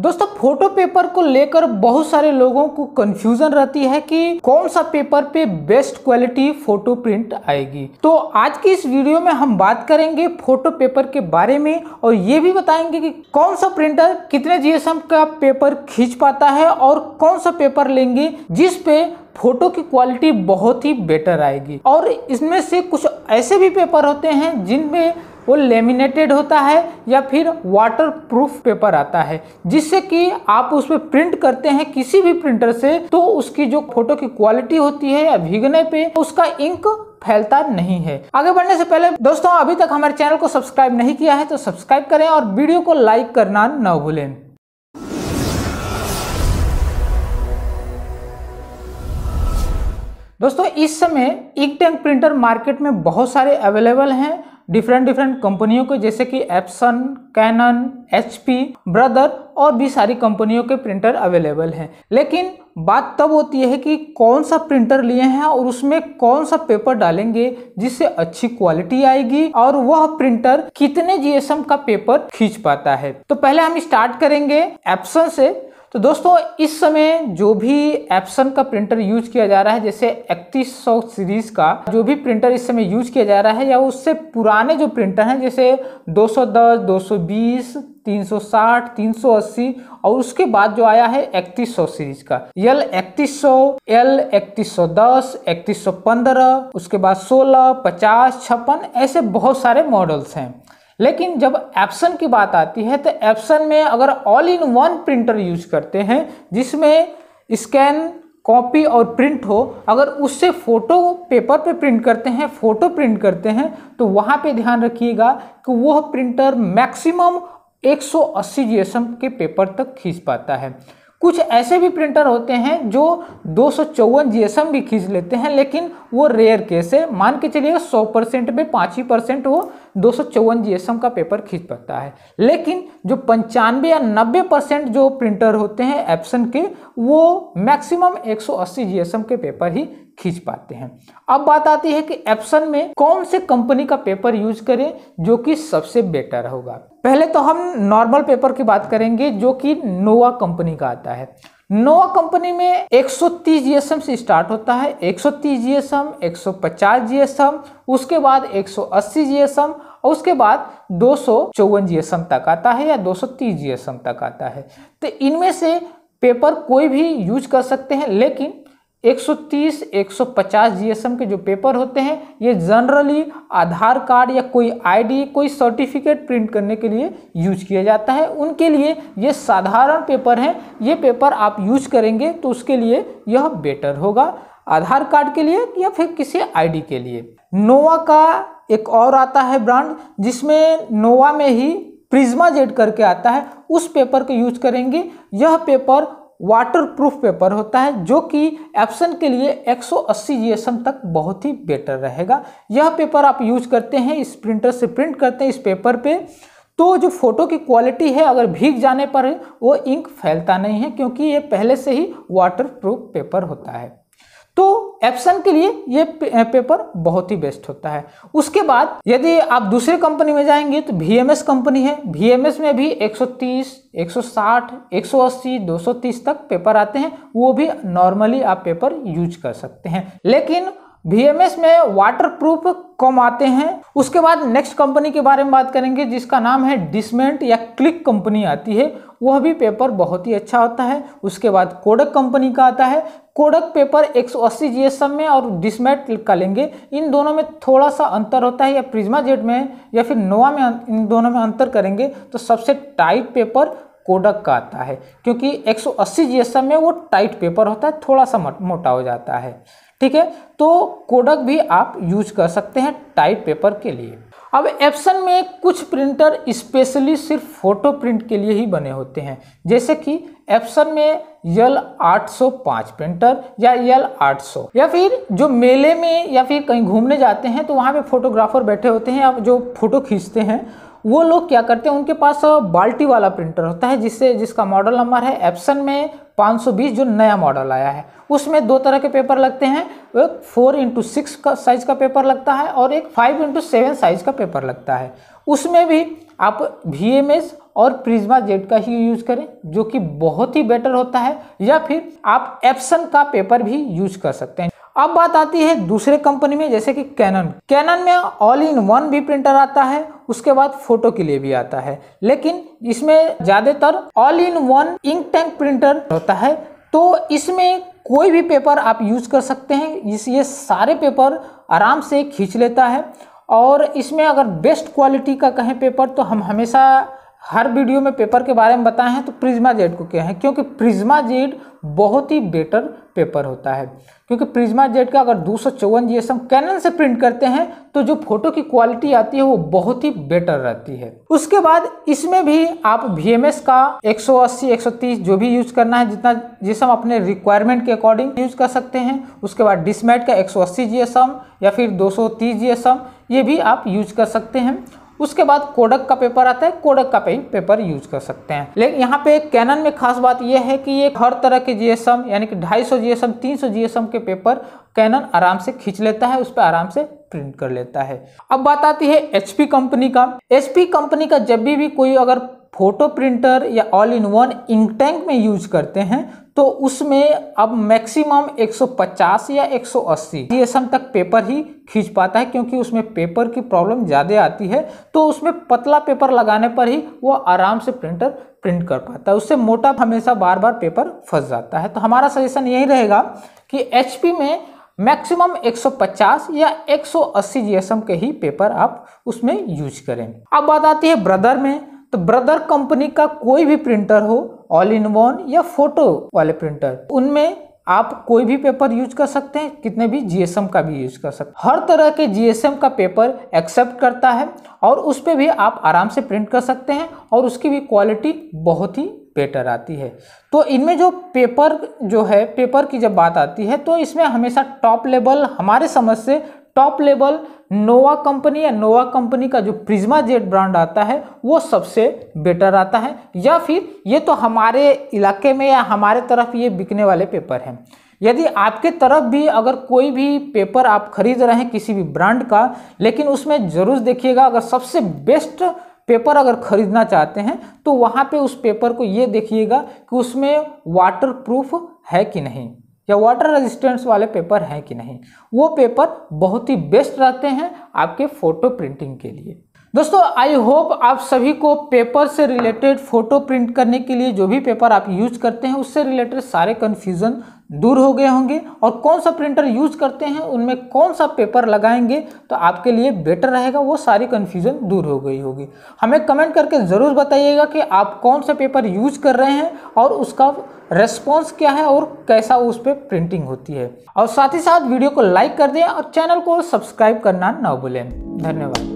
दोस्तों photo paper को लेकर बहुत सारे लोगों को कंफ्यूजन रहती है कि कौन सा पेपर पे बेस्ट क्वालिटी फोटो प्रिंट आएगी तो आज की इस वीडियो में हम बात करेंगे फोटो पेपर के बारे में और ये भी बताएंगे कि कौन सा प्रिंटर कितने जीएसएम का पेपर खींच पाता है और कौन सा पेपर लेंगे जिस पे फोटो की क्वालिटी बहुत ही बेटर आएगी और इसमें से कुछ ऐसे भी पेपर होते हैं जिनमें वो लेमिनेटेड होता है या फिर वाटर प्रूफ पेपर आता है जिससे कि आप उस पर प्रिंट करते हैं किसी भी प्रिंटर से तो उसकी जो फोटो की क्वालिटी होती है या भीगने पे उसका इंक फैलता नहीं है आगे बढ़ने से पहले दोस्तों अभी तक हमारे चैनल को सब्सक्राइब नहीं किया है तो सब्सक्राइब करें और वीडियो को लाइक करना न भूलें दोस्तों इस समय इंक टैंक प्रिंटर मार्केट में बहुत सारे अवेलेबल हैं डिफरेंट डिफरेंट कंपनियों के जैसे कि एप्सन कैनन एचपी ब्रदर और भी सारी कंपनियों के प्रिंटर अवेलेबल हैं लेकिन बात तब होती है कि कौन सा प्रिंटर लिए हैं और उसमें कौन सा पेपर डालेंगे जिससे अच्छी क्वालिटी आएगी और वह प्रिंटर कितने जीएसएम का पेपर खींच पाता है तो पहले हम स्टार्ट करेंगे एप्सन से तो दोस्तों इस समय जो भी एप्सन का प्रिंटर यूज किया जा रहा है जैसे 3100 सीरीज का जो भी प्रिंटर इस समय यूज किया जा रहा है या उससे पुराने जो प्रिंटर हैं जैसे 210, 220, 360, 380 और उसके बाद जो आया है 3100 सीरीज का यल 3100, एल 3110, 3115, उसके बाद 16, 50, छप्पन ऐसे बहुत सारे मॉडल्स हैं लेकिन जब एप्सन की बात आती है तो एप्सन में अगर all in one printer use करते हैं जिसमें स्कैन कॉपी और प्रिंट हो अगर उससे फ़ोटो पेपर पे प्रिंट करते हैं फ़ोटो प्रिंट करते हैं तो वहाँ पे ध्यान रखिएगा कि वह प्रिंटर मैक्सिमम 180 सौ के पेपर तक खींच पाता है कुछ ऐसे भी प्रिंटर होते हैं जो दो सौ जीएसएम भी खींच लेते हैं लेकिन वो रेयर केस है मान के चलिए 100 परसेंट में पाँच ही परसेंट वो दो सौ जीएसएम का पेपर खींच पाता है लेकिन जो पंचानवे या नब्बे परसेंट जो प्रिंटर होते हैं एप्सन के वो मैक्सिमम 180 जीएसएम के पेपर ही खींच पाते हैं अब बात आती है कि एप्सन में कौन से कंपनी का पेपर यूज करें जो कि सबसे बेटर होगा पहले तो हम नॉर्मल पेपर की बात करेंगे जो कि नोवा कंपनी का आता है नोवा कंपनी में 130 जीएसएम से स्टार्ट होता है 130 जीएसएम 150 जीएसएम उसके बाद 180 जीएसएम और उसके बाद दो जीएसएम तक आता है या 230 जीएसएम तक आता है तो इनमें से पेपर कोई भी यूज कर सकते हैं लेकिन 130, 150 जीएसएम के जो पेपर होते हैं ये जनरली आधार कार्ड या कोई आईडी, कोई सर्टिफिकेट प्रिंट करने के लिए यूज किया जाता है उनके लिए ये साधारण पेपर हैं ये पेपर आप यूज करेंगे तो उसके लिए यह बेटर होगा आधार कार्ड के लिए या फिर किसी आईडी के लिए नोवा का एक और आता है ब्रांड जिसमें नोवा में ही प्रिज्मा जेड करके आता है उस पेपर को यूज करेंगे यह पेपर वाटरप्रूफ पेपर होता है जो कि एप्सन के लिए 180 सौ तक बहुत ही बेटर रहेगा यह पेपर आप यूज करते हैं इस प्रिंटर से प्रिंट करते हैं इस पेपर पे तो जो फ़ोटो की क्वालिटी है अगर भीग जाने पर वो इंक फैलता नहीं है क्योंकि ये पहले से ही वाटरप्रूफ पेपर होता है तो एप्सन के लिए ये पेपर बहुत ही बेस्ट होता है उसके बाद यदि आप दूसरे कंपनी में जाएंगे तो भी कंपनी है भी में भी 130, 160, 180, 230 तक पेपर आते हैं वो भी नॉर्मली आप पेपर यूज कर सकते हैं लेकिन भी में वाटर प्रूफ कम आते हैं उसके बाद नेक्स्ट कंपनी के बारे में बात करेंगे जिसका नाम है डिसमेंट या क्लिक कंपनी आती है वह भी पेपर बहुत ही अच्छा होता है उसके बाद कोडक कंपनी का आता है कोडक पेपर 180 जीएसएम में और डिसमेट का लेंगे इन दोनों में थोड़ा सा अंतर होता है या प्रिज्मा जेड में या फिर नोवा में अं-, इन दोनों में अंतर करेंगे तो सबसे टाइट पेपर कोडक का आता है क्योंकि 180 जीएसएम में वो टाइट पेपर होता है थोड़ा सा मोटा हो जाता है ठीक है तो कोडक भी आप यूज कर सकते हैं टाइट पेपर के लिए अब एप्सन में कुछ प्रिंटर स्पेशली सिर्फ फोटो प्रिंट के लिए ही बने होते हैं जैसे कि एप्सन में यल 805 प्रिंटर या यल 800 या फिर जो मेले में या फिर कहीं घूमने जाते हैं तो वहाँ पे फोटोग्राफर बैठे होते हैं अब जो फोटो खींचते हैं वो लोग क्या करते हैं उनके पास बाल्टी वाला प्रिंटर होता है जिससे जिसका मॉडल नंबर है एप्सन में 520 जो नया मॉडल आया है उसमें दो तरह के पेपर लगते हैं एक फोर इंटू सिक्स का साइज का पेपर लगता है और एक फाइव इंटू सेवन साइज का पेपर लगता है उसमें भी आप वी और प्रिज्मा जेड का ही यूज करें जो कि बहुत ही बेटर होता है या फिर आप एप्सन का पेपर भी यूज कर सकते हैं अब बात आती है दूसरे कंपनी में जैसे कि कैनन कैनन में ऑल इन वन भी प्रिंटर आता है उसके बाद फोटो के लिए भी आता है लेकिन इसमें ज़्यादातर all in one ink tank printer होता है तो इसमें कोई भी पेपर आप यूज कर सकते हैं इस ये सारे पेपर आराम से खींच लेता है और इसमें अगर बेस्ट क्वालिटी का कहें पेपर तो हम हमेशा हर वीडियो में पेपर के बारे में बताए हैं तो प्रिज्मा जेड को क्या है क्योंकि प्रिज्मा जेड बहुत ही बेटर पेपर होता है क्योंकि प्रिज्मा जेट का अगर दो सौ कैनन से प्रिंट करते हैं तो जो फोटो की क्वालिटी आती है वो बहुत ही बेटर रहती है उसके बाद इसमें भी आप वी का 180 130 जो भी यूज करना है जितना जिसम अपने रिक्वायरमेंट के अकॉर्डिंग यूज कर सकते हैं उसके बाद डिसमेट का एक जीएसएम या फिर दो सौ ये भी आप यूज कर सकते हैं उसके बाद कोडक का पेपर आता है कोडक का पेपर यूज कर सकते हैं लेकिन यहाँ पे कैनन में खास बात यह है कि ये हर तरह के जीएसएम यानी कि 250 जीएसएम 300 जीएसएम के पेपर कैनन आराम से खींच लेता है उस पर आराम से प्रिंट कर लेता है अब बात आती है एचपी कंपनी का एचपी कंपनी का जब भी, भी कोई अगर फोटो प्रिंटर या all in one ink tank में यूज करते हैं तो उसमें अब मैक्सिमम 150 या 180 जीएसएम तक पेपर ही खींच पाता है क्योंकि उसमें पेपर की प्रॉब्लम ज़्यादा आती है तो उसमें पतला पेपर लगाने पर ही वो आराम से प्रिंटर प्रिंट कर पाता है उससे मोटा हमेशा बार बार पेपर फंस जाता है तो हमारा सजेशन यही रहेगा कि एच में मैक्सिमम 150 या 180 जीएसएम के ही पेपर आप उसमें यूज करें अब बात आती है ब्रदर में तो ब्रदर कंपनी का कोई भी प्रिंटर हो ऑल इन वन या फोटो वाले प्रिंटर उनमें आप कोई भी पेपर यूज कर सकते हैं कितने भी जीएसएम का भी यूज कर सकते हैं हर तरह के जीएसएम का पेपर एक्सेप्ट करता है और उस पर भी आप आराम से प्रिंट कर सकते हैं और उसकी भी क्वालिटी बहुत ही बेटर आती है तो इनमें जो पेपर जो है पेपर की जब बात आती है तो इसमें हमेशा टॉप लेवल हमारे समझ से टॉप लेवल नोवा कंपनी या नोवा कंपनी का जो प्रिज्मा जेट ब्रांड आता है वो सबसे बेटर आता है या फिर ये तो हमारे इलाके में या हमारे तरफ ये बिकने वाले पेपर हैं यदि आपके तरफ भी अगर कोई भी पेपर आप खरीद रहे हैं किसी भी ब्रांड का लेकिन उसमें ज़रूर देखिएगा अगर सबसे बेस्ट पेपर अगर ख़रीदना चाहते हैं तो वहाँ पे उस पेपर को ये देखिएगा कि उसमें वाटर प्रूफ है कि नहीं या वाटर रेजिस्टेंस वाले पेपर हैं कि नहीं वो पेपर बहुत ही बेस्ट रहते हैं आपके फ़ोटो प्रिंटिंग के लिए दोस्तों आई होप आप सभी को पेपर से रिलेटेड फ़ोटो प्रिंट करने के लिए जो भी पेपर आप यूज करते हैं उससे रिलेटेड सारे कन्फ्यूज़न दूर हो गए होंगे और कौन सा प्रिंटर यूज़ करते हैं उनमें कौन सा पेपर लगाएंगे तो आपके लिए बेटर रहेगा वो सारी कन्फ्यूज़न दूर हो गई होगी हमें कमेंट करके ज़रूर बताइएगा कि आप कौन सा पेपर यूज कर रहे हैं और उसका रेस्पॉन्स क्या है और कैसा उस पर प्रिंटिंग होती है और साथ ही साथ वीडियो को लाइक कर दें और चैनल को सब्सक्राइब करना ना भूलें धन्यवाद